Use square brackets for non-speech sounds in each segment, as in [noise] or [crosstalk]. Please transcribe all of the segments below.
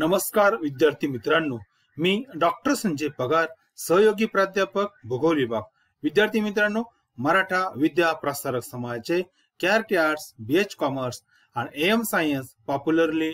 नमस्कार विद्यार्थी मित्रांनो मी डॉक्टर संजय पगार सहयोगी प्राध्यापक भूगोल विभाग विद्यार्थी मित्रांनो मराठा विद्या प्रसारक समाजाचे KRT arts B H commerce आणि M science popularly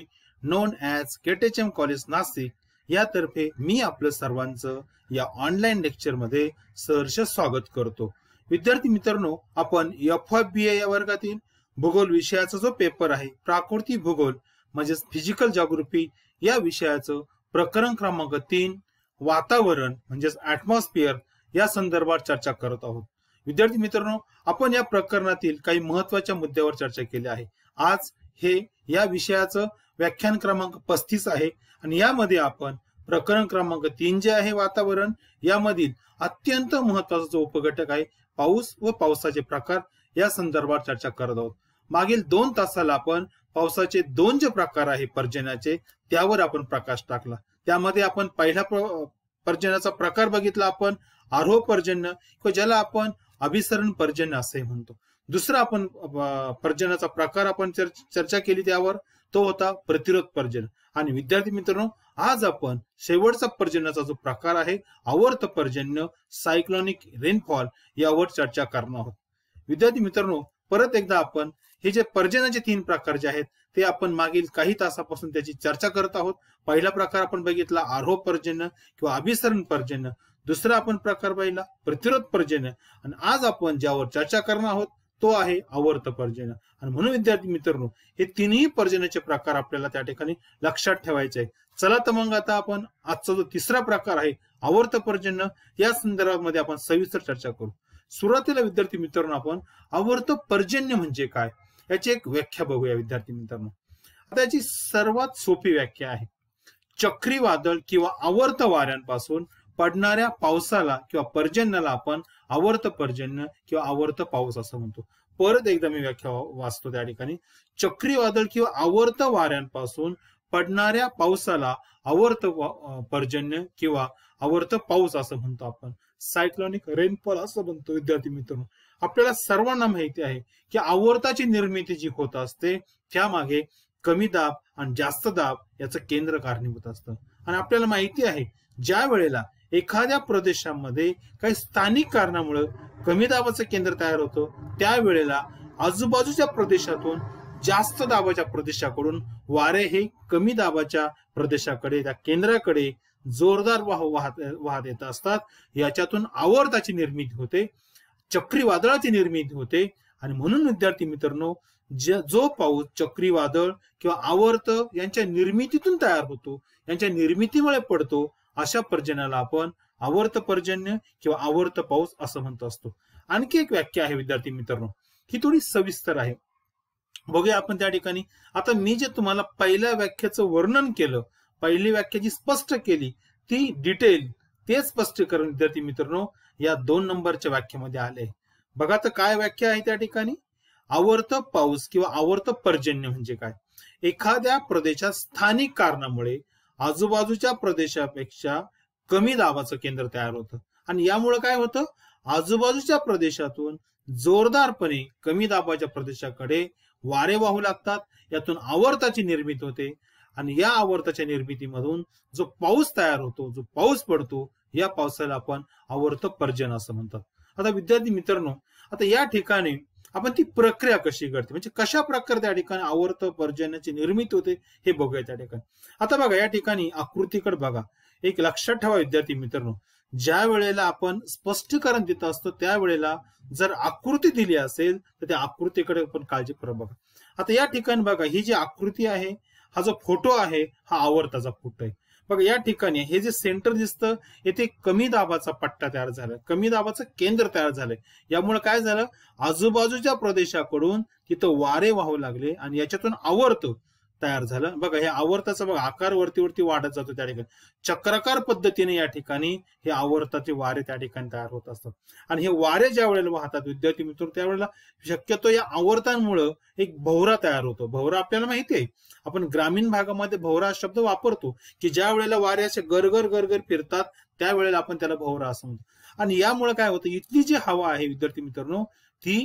known as KTHM college Nashik यातर्फे मी आपलं सर्वांचं या ऑनलाईन मध्ये सहर्ष स्वागत करतो विद्यार्थी मित्रांनो आपण एफ एफ बी ए या वर्गातील भूगोल विषयाचा जो पेपर आहे प्राकृतिक भूगोल म्हणजेच फिजिकल जॉग्रफी या विषयाचं प्रकरण क्रमांक तीन वातावरण म्हणजेच ऍटमॉस्फिअर या संदर्भात चर्चा करत आहोत विद्यार्थी मित्रांनो आपण या प्रकरणातील काही महत्वाच्या मुद्द्यावर चर्चा केली आहे आज हे या विषयाचं व्याख्यान क्रमांक पस्तीस आहे आणि यामध्ये आपण प्रकरण क्रमांक तीन जे आहे वातावरण यामधील अत्यंत महत्वाचा जो उपघटक आहे पाऊस व पावसाचे प्रकार या संदर्भात चर्चा करत आहोत मागील दोन तासाला आपण पावसाचे दोन जे प्रकार आहे पर्जन्याचे त्यावर आपण प्रकाश टाकला त्यामध्ये आपण पहिला पर्जन्याचा प्रकार बघितला आपण आरोह पर्जन्य किंवा ज्याला आपण अभिसरण पर्जन्य असे म्हणतो दुसरा आपण पर्जन्याचा प्रकार आपण चर्चा केली त्यावर तो होता प्रतिरोध पर्जन आणि विद्यार्थी मित्रांनो आज आपण शेवटचा पर्जन्याचा जो प्रकार आहे आवर्त पर्जन्य सायक्लॉनिक रेनफॉल यावर चर्चा करणार आहोत विद्यार्थी मित्रांनो परत एकदा आपण हे जे पर्जन्याचे तीन प्रकार जे आहेत ते आपण मागील काही तासापासून त्याची चर्चा करत आहोत पहिला प्रकार आपण बघितला आरोप पर्जन्य किंवा अभिसरण पर्जन्य दुसरा आपण प्रकार पाहिला प्रतिरोध पर्जन्य आणि आज आपण ज्यावर चर्चा करणार आहोत तो आहे आवर्त पर्जन्य आणि म्हणून विद्यार्थी मित्रांनो हे तिन्ही पर्जन्याचे प्रकार आपल्याला त्या ठिकाणी लक्षात ठेवायचे आहे चला तर मग आता आपण आजचा जो तिसरा प्रकार आहे आवर्त पर्जन्य या संदर्भामध्ये आपण सविस्तर चर्चा करू सुरुवातीला विद्यार्थी मित्रांनो आपण आवर्त पर्जन्य म्हणजे काय याची एक व्याख्या बघूया विद्यार्थी मित्रांनो आता याची सर्वात सोपी व्याख्या आहे चक्रीवादळ किंवा आवर्त वाऱ्यांपासून पडणाऱ्या पावसाला किंवा पर्जन्याला आपण आवर्त पर्जन्य किंवा आवर्त पाऊस असं म्हणतो परत एकदा मी व्याख्या वाचतो त्या ठिकाणी चक्रीवादळ किंवा आवर्त वाऱ्यांपासून पडणाऱ्या पावसाला आवर्त पर्जन्य किंवा आवर्त पाऊस असं म्हणतो आपण सायक्लॉनिक रेनफॉल असं म्हणतो विद्यार्थी मित्रांनो आपल्याला सर्वांना माहिती आहे की आवर्ताची निर्मिती जी होत असते त्यामागे कमी दाब आणि जास्त दाब याचं केंद्र कारणीभूत असतं आणि आपल्याला माहिती आहे ज्या वेळेला एखाद्या प्रदेशामध्ये काही स्थानिक कारणामुळे कमी दाबाचं केंद्र तयार होतं त्यावेळेला आजूबाजूच्या प्रदेशातून जास्त दाबाच्या प्रदेशाकडून वारे हे कमी दाबाच्या प्रदेशाकडे त्या केंद्राकडे जोरदार वाह वाहत वाहत येत असतात याच्यातून आवर्ताची निर्मिती होते चक्रीवादळाची निर्मिती होते आणि म्हणून विद्यार्थी मित्रांनो जो पाऊस चक्रीवादळ किंवा आवर्त यांच्या निर्मितीतून तयार होतो यांच्या निर्मितीमुळे पडतो अशा पर्जन्याला आपण आवर्त पर्जन्य किंवा आवर्त पाऊस असं म्हणत असतो आणखी एक व्याख्या आहे विद्यार्थी मित्रांनो ही थोडी सविस्तर आहे बघूया आपण त्या ठिकाणी आता मी जे तुम्हाला पहिल्या व्याख्याचं वर्णन केलं पहिली व्याख्या जी स्पष्ट केली ती डिटेल ते स्पष्टीकरण विद्यार्थी मित्रांनो या दोन नंबरच्या व्याख्येमध्ये आले बघा तर काय व्याख्या आहे त्या ठिकाणी आवर्त पाऊस किंवा आवर्त पर्जन्य म्हणजे काय एखाद्या प्रदेशात स्थानिक कारणामुळे आजूबाजूच्या प्रदेशापेक्षा कमी दाबाचं केंद्र तयार होतं आणि यामुळे काय होतं आजूबाजूच्या प्रदेशातून जोरदारपणे कमी दाबाच्या प्रदेशाकडे वारे वाहू लागतात यातून आवर्ताची निर्मिती होते आणि या आवर्ताच्या निर्मितीमधून जो पाऊस तयार होतो जो पाऊस पडतो या पावसाला आपण आवर्त पर्जन असं म्हणतात आता विद्यार्थी मित्रांनो आता या ठिकाणी आपण ती प्रक्रिया कशी करते म्हणजे कशा प्रकारे त्या ठिकाणी आवर्त पर्जन्याची निर्मिती होते हे बघूया त्या ठिकाणी आता बघा या ठिकाणी आकृतीकडे बघा एक लक्षात ठेवा विद्यार्थी मित्रांनो ज्या वेळेला आपण स्पष्टीकरण देत असतो त्यावेळेला जर आकृती दिली असेल तर त्या आकृतीकडे आपण काळजीपूर्वक बघा आता या ठिकाणी बघा ही जी आकृती आहे हा जो फोटो आहे हा आवर्ताचा फोटो आहे बघा या ठिकाणी हे जे सेंटर दिसतं येथे कमी दाबाचा पट्टा तयार झाला कमी दाबाचं केंद्र तयार झालं यामुळे काय झालं आजूबाजूच्या प्रदेशाकडून तिथं वारे वाहू लागले आणि याच्यातून आवर्त तयार झालं बघा हे आवर्ताचं बघा आकार वरती वरती वाढत जातो त्या ठिकाणी चक्राकार पद्धतीने या ठिकाणी हे आवर्ताचे वारे त्या ठिकाणी तयार होत असतात आणि हे वारे ज्या वेळेला वाहतात विद्यार्थी मित्र त्यावेळेला शक्यतो या आवर्तांमुळं एक भवरा तयार होतो भवरा आपल्याला माहिती आहे आपण ग्रामीण भागामध्ये भवरा शब्द वापरतो की ज्या वेळेला वारे असे गरगर गरगर फिरतात त्यावेळेला आपण त्याला भवरा असं म्हणतो आणि यामुळे काय होतं इथली जी हवा आहे विद्यार्थी मित्रांनो ती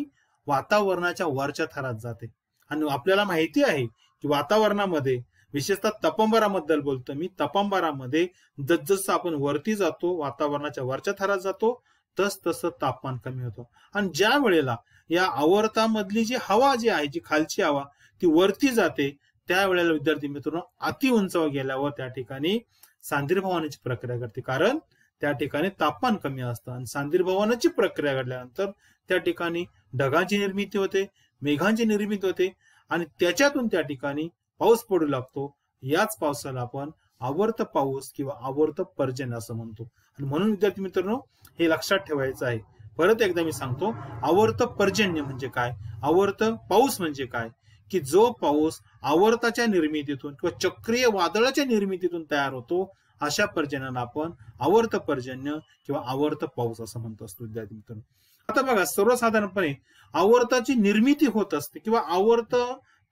वातावरणाच्या वरच्या थरात जाते आणि आपल्याला माहिती आहे वातावरणामध्ये विशेषतः तपंबराबद्दल बोलतो मी तपंबरामध्ये जसजसं आपण वरती जातो वातावरणाच्या वरच्या थरात जातो तस तसं तापमान कमी होतं आणि ज्या वेळेला या आवर्तामधली जी हवा जी आहे जी खालची हवा ती वरती जाते त्यावेळेला विद्यार्थी मित्रांनो अति उंचावर गेल्यावर त्या ठिकाणी सांदिरभावनाची प्रक्रिया करते कारण त्या ठिकाणी तापमान कमी असतं आणि सांदिरभवनाची प्रक्रिया घडल्यानंतर त्या ठिकाणी ढगांची निर्मिती होते मेघांची निर्मिती होते आणि त्याच्यातून त्या ठिकाणी पाऊस पडू लागतो याच पावसाला आपण आवर्त पाऊस किंवा आवर्त पर्जन्य असं म्हणतो आणि म्हणून विद्यार्थी मित्रांनो हे लक्षात ठेवायचं आहे परत एकदा मी सांगतो आवर्त पर्जन्य म्हणजे काय आवर्त पाऊस म्हणजे काय की जो पाऊस आवर्ताच्या निर्मितीतून किंवा चक्रीय वादळाच्या निर्मितीतून तयार होतो अशा पर्जन्याला आपण आवर्त पर्जन्य किंवा आवर्त पाऊस असं म्हणत असतो विद्यार्थी मित्रांनो आता बघा सर्वसाधारणपणे आवर्ताची निर्मिती होत असते किंवा आवर्त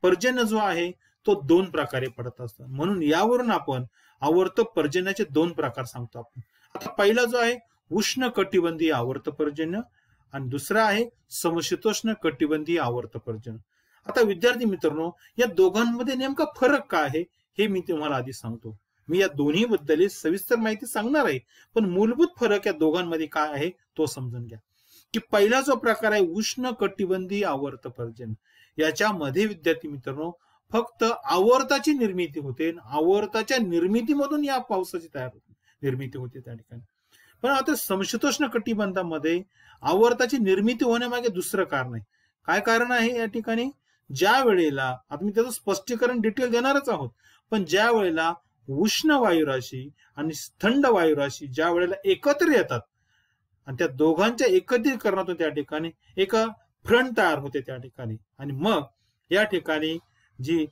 पर्जन्य जो आहे तो दोन प्रकारे पडत असतो म्हणून यावरून आपण आवर्त पर्जन्याचे दोन प्रकार सांगतो आपण आता पहिला जो आहे उष्ण कटिबंधीय आवर्त पर्जन्य आणि दुसरा आहे समशीतोष्ण कटिबंधीय आवर्त पर्जन्य आता विद्यार्थी मित्रांनो या दोघांमध्ये नेमका फरक काय आहे हे मी तुम्हाला आधी सांगतो मी या दोन्ही बद्दल सविस्तर माहिती सांगणार आहे पण मूलभूत फरक या दोघांमध्ये काय आहे तो समजून घ्या की पहिला जो प्रकार आहे उष्ण कटिबंधी आवर्त पर्जन याच्यामध्ये विद्यार्थी मित्रांनो फक्त आवर्ताची निर्मिती होते आवर्ताच्या निर्मितीमधून या पावसाची तयार होते निर्मिती होते त्या ठिकाणी पण आता समशीतोष्ण कटिबंधामध्ये आवर्ताची निर्मिती होण्यामागे दुसरं कारण आहे काय कारण आहे या ठिकाणी ज्या वेळेला आता मी त्याचं स्पष्टीकरण डिटेल देणारच आहोत पण ज्या वेळेला उष्ण वायुराशी आणि थंड वायुराशी ज्या वेळेला एकत्र येतात आणि त्या दोघांच्या एकत्रीकरणातून त्या ठिकाणी एक फ्रंट तयार होते त्या ठिकाणी आणि मग या ठिकाणी जी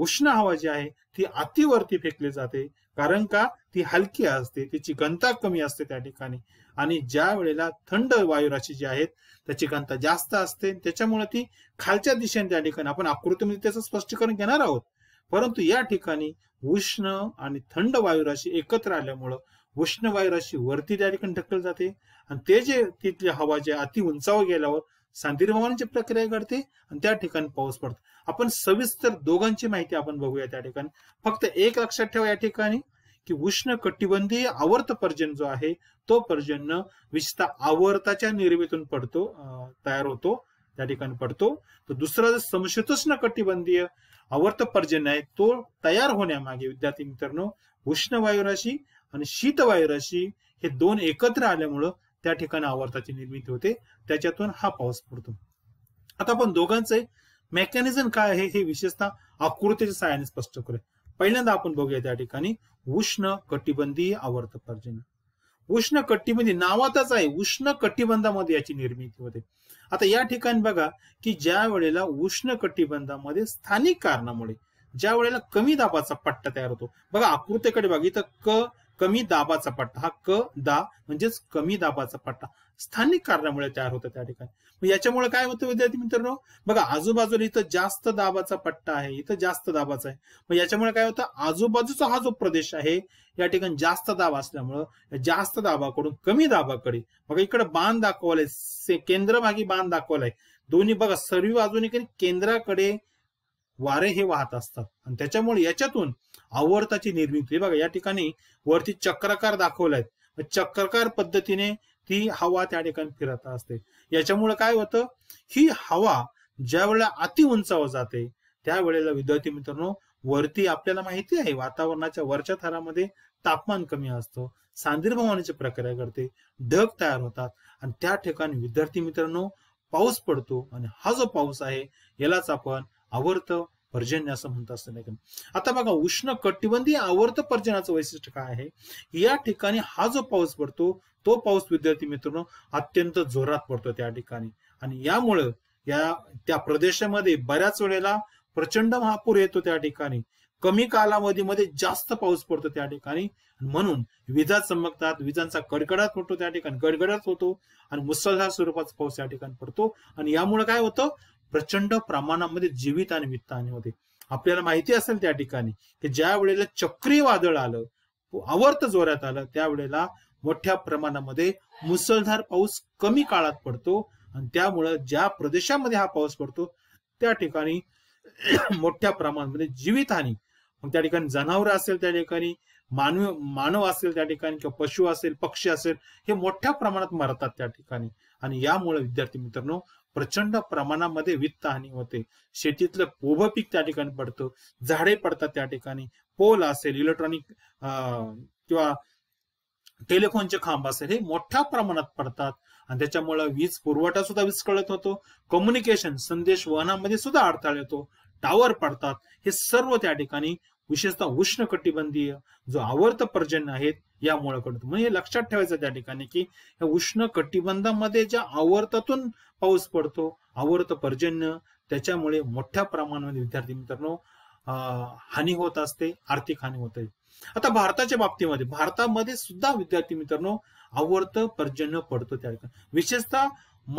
उष्ण हवा जी आहे ती अतिवरती फेकली जाते कारण का ती हलकी असते तिची घनता कमी असते त्या ठिकाणी आणि ज्या वेळेला थंड वायुराशी जी आहेत त्याची घनता जास्त असते त्याच्यामुळे ती खालच्या दिशेने त्या ठिकाणी आपण आकृतीमध्ये त्याचं स्पष्टीकरण घेणार आहोत परंतु या ठिकाणी उष्ण आणि थंड वायुराशी एकत्र आल्यामुळं उष्ण वायुराशी वरती ठिकाणी ढकल जाते आणि ते जे तिथली हवा जे अति उंचावर गेल्यावर सांदिरवानाची प्रक्रिया घडते आणि त्या ठिकाणी पाऊस पडतो आपण सविस्तर दोघांची माहिती आपण बघूया त्या ठिकाणी फक्त एक लक्षात ठेवा या ठिकाणी की उष्ण कटिबंधीय आवर्त पर्जन जो आहे तो पर्जन्य विशेषतः आवर्ताच्या निर्मितून पडतो तयार होतो त्या ठिकाणी पडतो तर दुसरा जो समशीतोष्ण कटिबंधीय आवर्त पर्जन्य आहे तो तयार होण्यामागे विद्यार्थी मित्रांनो उष्ण वायुराशी आणि शीत वायराशी हे दोन एकत्र आल्यामुळं त्या ठिकाणी आवर्ताची निर्मिती होते त्याच्यातून हा पाऊस पडतो आता आपण दोघांचे मेकॅनिझम काय आहे हे विशेषतः आकृतीच्या सहाय्याने स्पष्ट करूया पहिल्यांदा आपण बघूया त्या ठिकाणी उष्ण कटिबंधी आवर्त पर्जन्य उष्ण कटिबंधी नावातच आहे उष्ण कटिबंधामध्ये याची निर्मिती होते आता या ठिकाणी बघा की ज्या वेळेला उष्ण कटिबंधामध्ये स्थानिक कारणामुळे ज्या वेळेला कमी दाबाचा पट्टा तयार होतो बघा आकृतीकडे बघा इथं क कमी दाबाचा पट्टा हा क दा म्हणजेच कमी दाबाचा पट्टा स्थानिक कारणामुळे तयार होतो त्या ठिकाणी याच्यामुळे काय होतं विद्यार्थी मित्रांनो बघा आजूबाजूला इथं जास्त दाबाचा पट्टा आहे इथं जास्त दाबाचा आहे मग याच्यामुळे काय होतं आजूबाजूचा हा जो प्रदेश आहे या ठिकाणी जास्त दाब असल्यामुळं जास्त दाबाकडून कमी दाबाकडे बघा इकडे बाण दाखवलाय केंद्रभागी बांध दाखवलाय दोन्ही बघा सर्व बाजूने केंद्राकडे वारे हे वाहत असतात आणि त्याच्यामुळे याच्यातून आवर्ताची निर्मिती बघा या ठिकाणी वरती चक्राकार दाखवलाय चक्रकार पद्धतीने ती हवा त्या ठिकाणी फिरत असते याच्यामुळे काय होतं ही हवा ज्या वेळेला अति उंचावर जाते त्यावेळेला विद्यार्थी मित्रांनो वरती आपल्याला माहिती आहे वातावरणाच्या वरच्या थरामध्ये तापमान कमी असतं सांदिरभवानीची प्रक्रिया करते ढग तयार होतात आणि त्या ठिकाणी विद्यार्थी मित्रांनो पाऊस पडतो आणि हा जो पाऊस आहे यालाच आपण आवर्त पर्जन्य असं म्हणतात नाही आता बघा उष्ण कटिबंधीय आवर्त पर्जन्याचं वैशिष्ट्य काय आहे या ठिकाणी हा जो पाऊस पडतो तो पाऊस विद्यार्थी मित्रांनो अत्यंत जोरात पडतो त्या ठिकाणी आणि यामुळं या त्या प्रदेशामध्ये बऱ्याच वेळेला प्रचंड महापूर येतो त्या ठिकाणी कमी कालावधीमध्ये जास्त पाऊस पडतो त्या ठिकाणी म्हणून विजा चमकतात विजांचा कडकडाट पडतो त्या ठिकाणी गडगडाट होतो आणि मुसळधार स्वरूपाचा पाऊस या ठिकाणी पडतो आणि यामुळे काय होतं प्रचंड प्रमाणामध्ये जीवित आणि वित्तहानी होते आपल्याला माहिती असेल त्या ठिकाणी की ज्या वेळेला चक्रीवादळ आलं आवर्त जोरात आलं त्यावेळेला मोठ्या प्रमाणामध्ये मुसळधार पाऊस कमी काळात पडतो आणि त्यामुळं ज्या प्रदेशामध्ये हा पाऊस पडतो त्या ठिकाणी [clears throat] मोठ्या प्रमाणामध्ये जीवितहानी मग त्या ठिकाणी जनावर असेल त्या ठिकाणी मानव मानव असेल त्या ठिकाणी किंवा पशु असेल पक्षी असेल हे मोठ्या प्रमाणात मरतात त्या ठिकाणी आणि यामुळे विद्यार्थी मित्रांनो प्रचंड प्रमाणामध्ये वित्तहानी होते शेतीतलं पोभ पीक त्या ठिकाणी पडतं झाडे पडतात त्या ठिकाणी पोल असेल इलेक्ट्रॉनिक किंवा टेलिफोनचे खांब असेल हे मोठ्या प्रमाणात पडतात आणि त्याच्यामुळे वीज पुरवठा सुद्धा विस्कळत होतो कम्युनिकेशन संदेश वहनामध्ये सुद्धा अडथळा येतो टावर पडतात हे सर्व त्या ठिकाणी विशेषतः उष्ण कटिबंधीय जो आवर्त पर्जन्य आहेत यामुळे घडतो म्हणजे हे लक्षात ठेवायचं त्या ठिकाणी की या उष्ण कटिबंधामध्ये ज्या आवर्तातून पाऊस पडतो आवर्त पर्जन्य त्याच्यामुळे मोठ्या प्रमाणामध्ये विद्यार्थी मित्रांनो हानी होत असते आर्थिक हानी होते आता भारताच्या बाबतीमध्ये भारतामध्ये सुद्धा विद्यार्थी मित्रांनो आवर्त पर्जन्य पडतो त्या ठिकाणी विशेषतः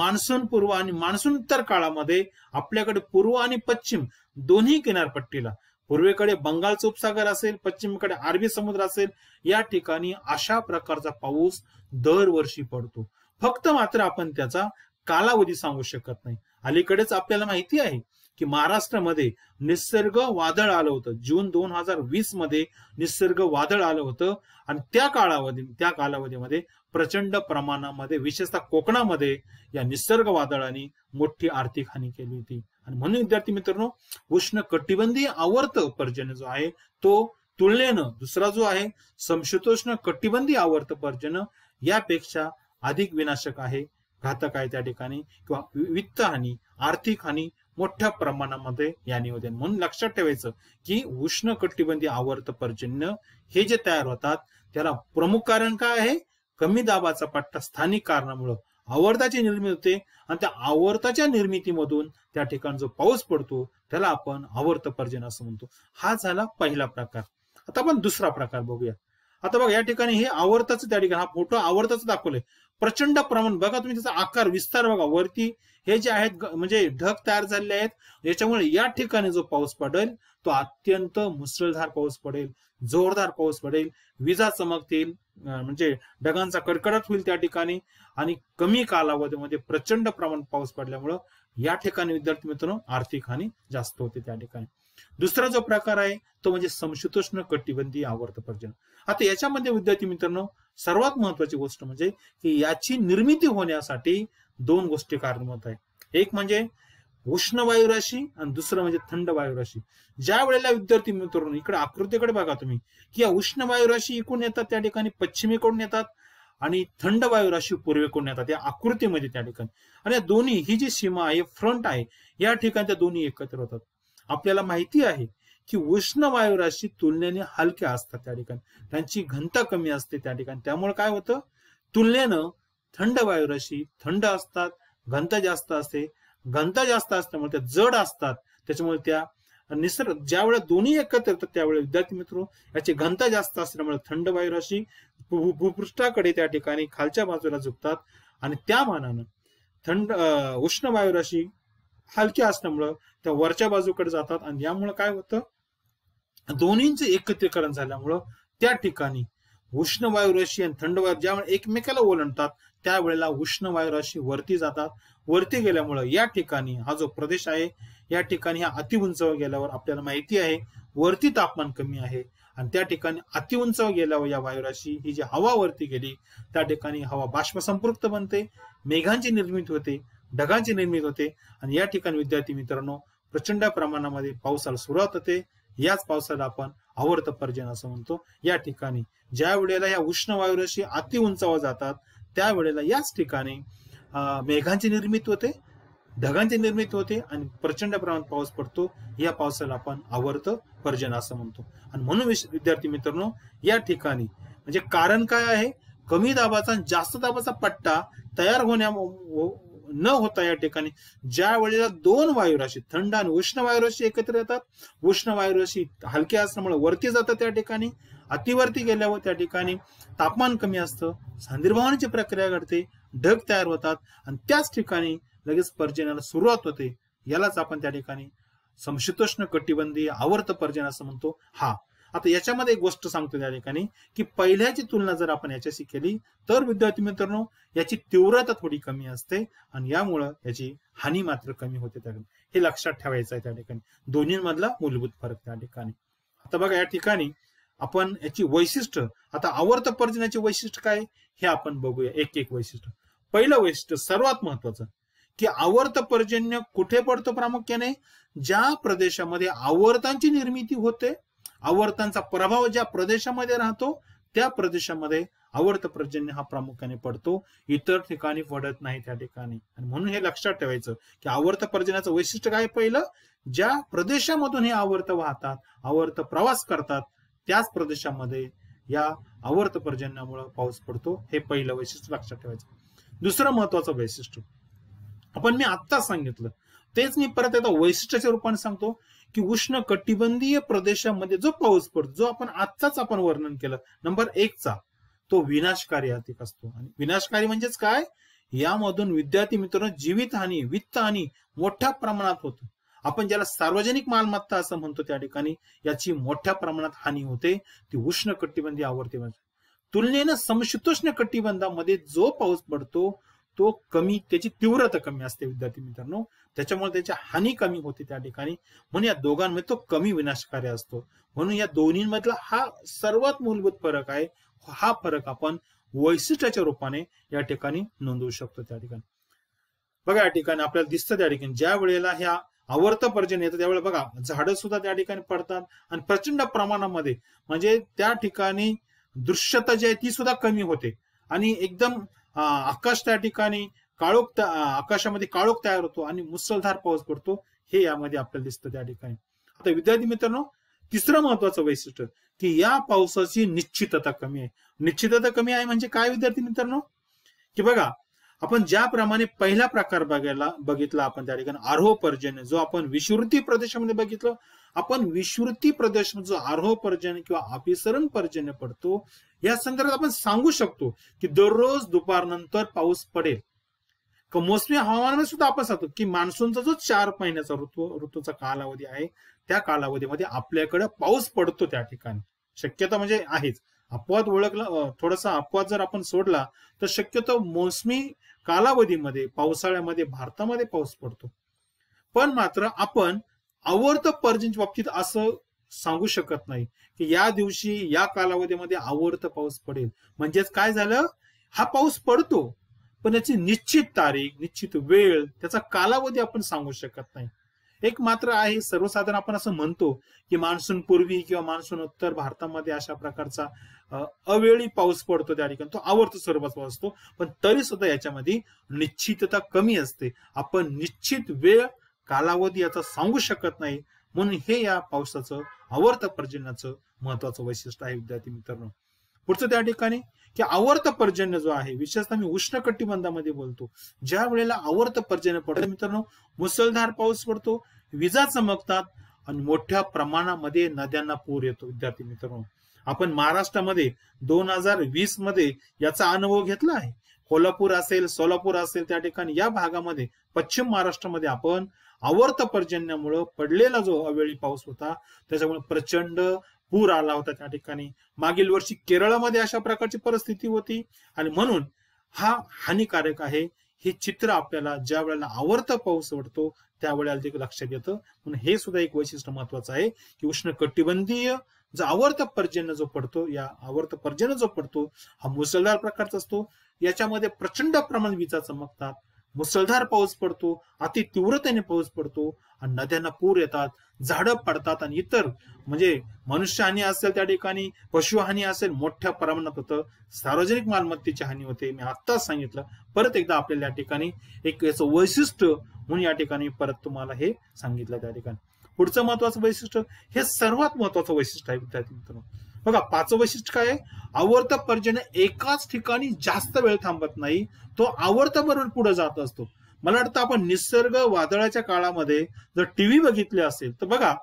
मान्सून पूर्व आणि मान्सून तर काळामध्ये आपल्याकडे पूर्व आणि पश्चिम दोन्ही किनारपट्टीला पूर्वेकडे बंगालचा उपसागर असेल पश्चिमेकडे अरबी समुद्र असेल या ठिकाणी अशा प्रकारचा पाऊस दरवर्षी पडतो फक्त मात्र आपण त्याचा कालावधी सांगू शकत नाही अलीकडेच आपल्याला माहिती आहे की महाराष्ट्रामध्ये निसर्ग वादळ आलं होतं जून दोन हजार वीस मध्ये निसर्ग वादळ आलं होतं आणि त्या काळावधी त्या कालावधीमध्ये प्रचंड प्रमाणामध्ये विशेषतः कोकणामध्ये या निसर्ग वादळाने मोठी आर्थिक हानी केली होती आणि म्हणून विद्यार्थी मित्रांनो उष्ण कटिबंधीय आवर्त पर्जन्य जो आहे तो तुलनेनं दुसरा जो आहे समशीतोष्ण कटिबंधीय आवर्त पर्जन्य यापेक्षा अधिक विनाशक आहे घातक आहे त्या ठिकाणी किंवा वित्त हानी आर्थिक हानी मोठ्या प्रमाणामध्ये याने निवेदन म्हणून लक्षात ठेवायचं की उष्ण कटिबंधीय आवर्त पर्जन्य हे जे तयार होतात त्याला प्रमुख कारण काय आहे कमी दाबाचा पट्टा स्थानिक कारणामुळं आवर्ताची निर्मिती होते आणि त्या आवर्ताच्या निर्मितीमधून त्या ठिकाणी जो पाऊस पडतो त्याला आपण आवर्त पर्जन असं म्हणतो हा झाला पहिला प्रकार आता आपण दुसरा प्रकार बघूया आता बघा या ठिकाणी हे आवर्ताचं त्या ठिकाणी हा फोटो आवर्ताचं दाखवलंय प्रचंड प्रमाण बघा तुम्ही त्याचा आकार विस्तार बघा वरती हे जे आहेत म्हणजे ढग तयार झालेले आहेत याच्यामुळे या ठिकाणी जो पाऊस पडेल तो अत्यंत मुसळधार पाऊस पडेल जोरदार पाऊस पडेल विजा चमकतील म्हणजे ढगांचा कडकडाट होईल त्या ठिकाणी आणि कमी कालावधीमध्ये प्रचंड प्रमाण पाऊस पडल्यामुळं या ठिकाणी विद्यार्थी मित्रांनो आर्थिक हानी जास्त होते त्या ठिकाणी दुसरा जो प्रकार आहे तो म्हणजे समशीतोष्ण कटिबंधी आवर्त पर्जन आता याच्यामध्ये विद्यार्थी मित्रांनो सर्वात महत्वाची गोष्ट म्हणजे की याची निर्मिती होण्यासाठी दोन गोष्टी कारणीभूत आहे एक म्हणजे उष्ण वायुराशी आणि दुसरं म्हणजे थंड वायुराशी ज्या वेळेला विद्यार्थी मित्रांनो इकडे आकृतीकडे बघा तुम्ही की या उष्ण वायुराशी इकडून येतात त्या ठिकाणी पश्चिमेकडून येतात आणि थंड वायुराशी पूर्वेकडून येतात या आकृतीमध्ये त्या ठिकाणी आणि या दोन्ही ही जी सीमा आहे फ्रंट आहे या ठिकाणी त्या दोन्ही एकत्र होतात आपल्याला माहिती आहे की उष्ण वायुराशी तुलनेने हलक्या असतात त्या ठिकाणी त्यांची घनता कमी असते त्या ठिकाणी त्यामुळे काय होतं तुलनेनं थंड वायुराशी थंड असतात घनता जास्त असते घनता जास्त असल्यामुळे त्या जड असतात त्याच्यामुळे त्या निसर्ग ज्यावेळेला दोन्ही एकत्र येतात त्यावेळेस विद्यार्थी मित्र याची घनता जास्त असल्यामुळे थंड वायुराशी भूपृष्ठाकडे त्या ठिकाणी खालच्या बाजूला झुकतात आणि त्या मानानं थंड उष्ण वायुराशी हलक्या असल्यामुळं त्या वरच्या बाजूकडे जातात आणि यामुळं काय होतं दोन्हींचं एकत्रीकरण झाल्यामुळं त्या ठिकाणी वायू राशी आणि थंड वायू ज्यामुळे एकमेकाला ओलंडतात त्यावेळेला वायू राशी वरती जातात वरती गेल्यामुळं या ठिकाणी हा जो प्रदेश आहे या ठिकाणी हा अतिउंचावर गेल्यावर आपल्याला माहिती आहे वरती तापमान कमी आहे आणि त्या ठिकाणी अतिउंचावर गेल्यावर या वायुराशी ही जी हवा वरती गेली त्या ठिकाणी हवा बाष्पसंपृक्त बनते मेघांची निर्मिती होते ढगांची निर्मिती होते आणि या ठिकाणी विद्यार्थी मित्रांनो प्रचंड प्रमाणामध्ये पावसाला सुरुवात होते याच पावसाला आपण आवर्त पर्जन असं म्हणतो या ठिकाणी ज्या वेळेला या उष्ण वायुराशी अति उंचावर जातात त्यावेळेला याच ठिकाणी मेघांची निर्मिती होते ढगांची निर्मिती होते आणि प्रचंड प्रमाणात पाऊस पडतो या पावसाला आपण आवर्त पर्जन असं म्हणतो आणि म्हणून विद्यार्थी मित्रांनो या ठिकाणी म्हणजे कारण काय आहे कमी दाबाचा जास्त दाबाचा पट्टा तयार होण्या हो, न होता या ठिकाणी ज्या वेळेला दोन वायुराशी थंड आणि उष्ण वायुराशी एकत्र येतात उष्ण वायुराशी हलके असल्यामुळे वरती जातात त्या ठिकाणी अतिवरती गेल्यावर त्या ठिकाणी तापमान कमी असतं सांदिर्भावनाची प्रक्रिया घडते ढग तयार होतात आणि त्याच ठिकाणी लगेच पर्जनाला सुरुवात होते यालाच आपण त्या ठिकाणी समशीतोष्ण कटिबंधी आवर्त पर्जन असं म्हणतो हा आता याच्यामध्ये एक गोष्ट सांगतो त्या ठिकाणी की पहिल्याची तुलना जर आपण याच्याशी केली तर विद्यार्थी मित्रांनो याची तीव्रता थोडी कमी असते आणि यामुळं याची हानी मात्र कमी होते त्या ठिकाणी हे लक्षात ठेवायचं आहे त्या ठिकाणी दोन्हीमधला मूलभूत फरक त्या ठिकाणी आता बघा या ठिकाणी आपण याची वैशिष्ट्य आता आवर्त पर्जन्याचे वैशिष्ट्य काय हे आपण बघूया एक एक वैशिष्ट्य पहिलं वैशिष्ट्य सर्वात महत्वाचं की आवर्त पर्जन्य कुठे पडतो प्रामुख्याने ज्या प्रदेशामध्ये आवर्तांची निर्मिती होते आवर्तांचा प्रभाव ज्या प्रदेशामध्ये राहतो त्या प्रदेशामध्ये आवर्त पर्जन्य हा प्रामुख्याने पडतो इतर ठिकाणी पडत नाही त्या ठिकाणी आणि म्हणून हे लक्षात ठेवायचं की आवर्त पर्जन्याचं वैशिष्ट्य काय पहिलं ज्या प्रदेशामधून हे आवर्त वाहतात आवर्त प्रवास करतात त्याच प्रदेशामध्ये या आवर्त पर्जन्यामुळं पाऊस पडतो हे पहिलं वैशिष्ट्य लक्षात ठेवायचं दुसरं महत्वाचं वैशिष्ट्य आपण मी आत्ताच सांगितलं तेच मी परत एकदा वैशिष्ट्याच्या रूपाने सांगतो की उष्ण कटिबंधीय प्रदेशामध्ये जो पाऊस पडतो जो आपण आत्ताच आपण वर्णन केलं नंबर चा तो विनाशकारी आर्थिक असतो आणि विनाशकारी म्हणजेच काय यामधून विद्यार्थी मित्रांनो जीवितहानी हानी मोठ्या प्रमाणात होतो आपण ज्याला सार्वजनिक मालमत्ता असं म्हणतो त्या ठिकाणी याची मोठ्या प्रमाणात हानी होते ती उष्ण कटिबंधीय आवर्ती तुलनेनं समशीतोष्ण कटिबंधामध्ये जो पाऊस पडतो तो कमी त्याची तीव्रता कमी असते विद्यार्थी मित्रांनो त्याच्यामुळे त्याची हानी कमी होते त्या ठिकाणी म्हणून या दोघांमध्ये तो कमी विनाशकारी असतो म्हणून या दोन्हीमधला हा सर्वात मूलभूत फरक आहे हा फरक आपण वैशिष्ट्याच्या रूपाने या ठिकाणी नोंदवू शकतो त्या ठिकाणी बघा या ठिकाणी आपल्याला दिसतं त्या ठिकाणी ज्या वेळेला ह्या आवर्त पर्जन्य येतं त्यावेळेला बघा झाडं सुद्धा त्या ठिकाणी पडतात आणि प्रचंड प्रमाणामध्ये म्हणजे त्या ठिकाणी दृश्यता जी आहे ती सुद्धा कमी होते आणि एकदम आकाश त्या ठिकाणी काळोख आकाशामध्ये काळोख तयार होतो आणि मुसळधार पाऊस पडतो हे यामध्ये आपल्याला दिसतं त्या ठिकाणी आता विद्यार्थी मित्रांनो तिसरं महत्वाचं वैशिष्ट्य की या पावसाची निश्चितता कमी आहे निश्चितता कमी आहे म्हणजे काय विद्यार्थी मित्रांनो की बघा आपण ज्याप्रमाणे पहिला प्रकार बघायला बघितला आपण त्या ठिकाणी आरोह पर्जन्य जो आपण विश्रुती प्रदेशामध्ये बघितलं आपण विश्रुती प्रदेश जो आरोह पर्जन्य किंवा अभिसरण पर्जन्य पडतो या संदर्भात आपण सांगू शकतो की दररोज दुपारनंतर पाऊस पडेल मोसमी हवामानामध्ये सुद्धा आपण सांगतो की मान्सूनचा जो चार महिन्याचा ऋतू ऋतूचा कालावधी आहे त्या कालावधीमध्ये आपल्याकडे पाऊस पडतो त्या ठिकाणी शक्यता म्हणजे आहेच अपवाद ओळखला थोडासा अपवाद जर आपण सोडला तर शक्यतो मोसमी कालावधीमध्ये पावसाळ्यामध्ये भारतामध्ये पाऊस पडतो पण मात्र आपण आवर्त पर्जनच्या बाबतीत असं सांगू शकत नाही की या दिवशी या कालावधीमध्ये आवर्त पाऊस पडेल म्हणजेच काय झालं हा पाऊस पडतो पण याची निश्चित तारीख निश्चित वेळ त्याचा कालावधी आपण सांगू शकत नाही एक मात्र आहे सर्वसाधारण आपण असं म्हणतो की मान्सून पूर्वी किंवा मान्सून उत्तर भारतामध्ये अशा प्रकारचा अवेळी पाऊस पडतो त्या ठिकाणी तो आवर्त स्वरूपात असतो पण तरी सुद्धा याच्यामध्ये निश्चितता कमी असते आपण निश्चित वेळ कालावधी याचा सांगू शकत नाही म्हणून हे या पावसाचं आवर्त पर्जन्याचं महत्वाचं वैशिष्ट्य आहे विद्यार्थी मित्रांनो पुढचं त्या ठिकाणी की आवर्त पर्जन्य जो आहे विशेषतः मी उष्ण कटिबंधामध्ये बोलतो ज्या वेळेला आवर्त पर्जन्य पडतो मित्रांनो मुसळधार पाऊस पडतो विजा चमकतात आणि मोठ्या प्रमाणामध्ये नद्यांना पूर येतो विद्यार्थी मित्रांनो आपण महाराष्ट्रामध्ये दोन हजार वीस मध्ये याचा अनुभव घेतला आहे कोल्हापूर असेल सोलापूर असेल त्या ठिकाणी या भागामध्ये पश्चिम महाराष्ट्रामध्ये आपण आवर्त पर्जन्यामुळं पडलेला जो अवेळी पाऊस होता त्याच्यामुळे प्रचंड पूर आला होता त्या ठिकाणी मागील वर्षी केरळमध्ये अशा प्रकारची परिस्थिती होती आणि म्हणून हा हानिकारक आहे हे चित्र आपल्याला ज्या वेळेला आवर्त पाऊस पडतो त्यावेळेला ते लक्षात येतं म्हणून हे सुद्धा एक वैशिष्ट्य महत्वाचं आहे की उष्ण कटिबंधीय जो आवर्त पर्जन्य जो पडतो या आवर्त पर्जन्य जो पडतो हा मुसळधार प्रकारचा असतो याच्यामध्ये प्रचंड प्रमाण विजा चमकतात मुसळधार पाऊस पडतो अति तीव्रतेने पाऊस पडतो आणि नद्यांना पूर येतात झाडं पडतात आणि इतर म्हणजे मनुष्यहानी असेल त्या ठिकाणी पशुहानी असेल मोठ्या प्रमाणात होतं सार्वजनिक मालमत्तेची हानी होते मी आत्ताच सांगितलं परत एकदा आपल्याला या ठिकाणी एक याचं वैशिष्ट्य म्हणून या ठिकाणी परत तुम्हाला हे सांगितलं त्या ठिकाणी पुढचं महत्वाचं वैशिष्ट्य हे सर्वात महत्वाचं वैशिष्ट्य आहे विद्यार्थी मित्रांनो बघा पाचवं वैशिष्ट्य काय आहे आवर्त पर्जन्य एकाच ठिकाणी जास्त वेळ थांबत नाही तो आवर्त बरोबर पुढे जात असतो मला वाटतं आपण निसर्ग वादळाच्या काळामध्ये जर टीव्ही बघितले असेल तर बघा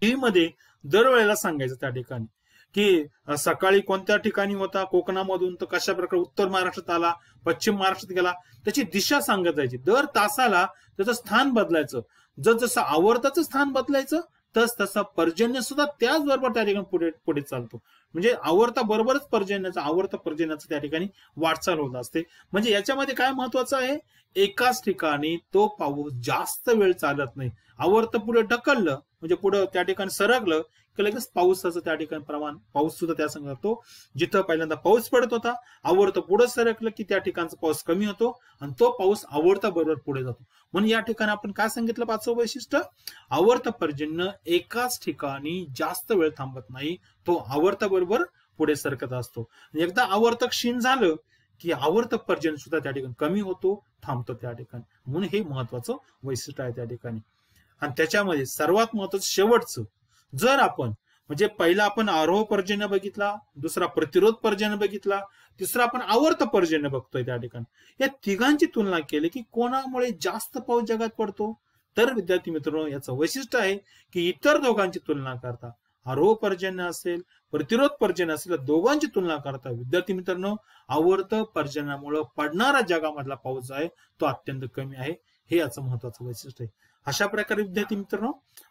टीव्ही मध्ये दरवेळेला सांगायचं त्या ठिकाणी की सकाळी कोणत्या ठिकाणी होता कोकणामधून तर कशा प्रकारे उत्तर महाराष्ट्रात आला पश्चिम महाराष्ट्रात गेला त्याची दिशा सांगत जायची दर तासाला त्याचं स्थान बदलायचं जसजसं आवर्ताचं स्थान बदलायचं तस तसा पर्जन्य सुद्धा त्याचबरोबर त्या ठिकाणी पुढे पुढे चालतो म्हणजे आवर्ता बरोबरच पर्जन्याचा आवर्त पर्जन्याचा त्या ठिकाणी वाटचाल होत असते म्हणजे याच्यामध्ये काय महत्वाचं आहे एकाच ठिकाणी तो पाऊस जास्त वेळ चालत नाही आवर्त पुढे ढकललं म्हणजे पुढे त्या ठिकाणी सरकलं की लगेच पाऊसाचं त्या ठिकाणी प्रमाण पाऊस सुद्धा त्या संघ होतो जिथं पहिल्यांदा पाऊस पडत होता आवडतं पुढे सरकलं की त्या ठिकाणचा पाऊस कमी होतो आणि तो पाऊस आवडता बरोबर पुढे जातो म्हणून या ठिकाणी आपण काय सांगितलं पाचवं वैशिष्ट्य आवर्त पर्जन्य एकाच ठिकाणी जास्त वेळ थांबत नाही तो आवर्त बरोबर पुढे सरकत असतो एकदा आवर्त क्षीण झालं की आवर्त पर्जन्य सुद्धा त्या ठिकाणी कमी होतो थांबतो त्या ठिकाणी म्हणून हे महत्वाचं वैशिष्ट्य आहे त्या ठिकाणी आणि त्याच्यामध्ये सर्वात महत्वाचं शेवटचं जर आपण म्हणजे पहिला आपण आरोह पर्जन्य बघितला दुसरा प्रतिरोध पर्जन्य बघितला तिसरा आपण आवर्त पर्जन्य बघतोय त्या ठिकाणी या तिघांची तुलना केली की कोणामुळे जास्त पाऊस जगात पडतो तर विद्यार्थी मित्रांनो याचं वैशिष्ट्य आहे की इतर दोघांची तुलना करता आरोह पर्जन्य असेल प्रतिरोध पर्जन्य असेल दोघांची तुलना करता विद्यार्थी मित्रांनो आवर्त पर्जन्यामुळे पडणारा जगामधला पाऊस आहे तो अत्यंत कमी आहे हे याचं महत्वाचं वैशिष्ट्य आहे अशा प्रकारे विद्यार्थी मित्रांनो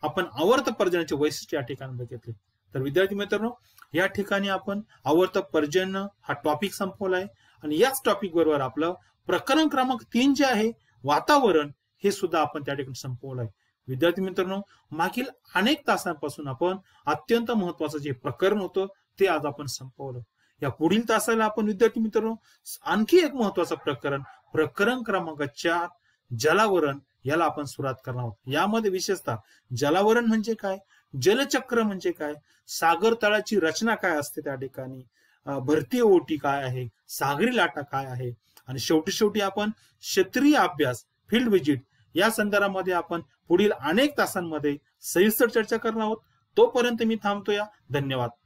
आपण आवर्त पर्जनाचे वैशिष्ट्य या ठिकाणी बघितले तर विद्यार्थी मित्रांनो या ठिकाणी आपण आवर्त पर्जन हा टॉपिक संपवला आहे आणि याच टॉपिक बरोबर आपलं प्रकरण क्रमांक तीन जे आहे वातावरण हे सुद्धा आपण त्या ठिकाणी संपवलं आहे विद्यार्थी मित्रांनो मागील अनेक तासांपासून आपण अत्यंत महत्वाचं जे प्रकरण होतं ते आज आपण संपवलं या पुढील तासाला आपण विद्यार्थी मित्रांनो आणखी एक महत्वाचं प्रकरण प्रकरण क्रमांक चार जलावरण याला आपण सुरुवात करणार आहोत यामध्ये विशेषतः जलावरण म्हणजे काय जलचक्र म्हणजे काय सागर तळाची रचना काय असते त्या ठिकाणी भरती ओटी काय आहे सागरी लाटा काय आहे आणि शेवटी शेवटी आपण क्षेत्रीय अभ्यास फील्ड व्हिजिट या संदर्भामध्ये आपण पुढील अनेक तासांमध्ये सविस्तर चर्चा करणार आहोत तोपर्यंत मी थांबतो या धन्यवाद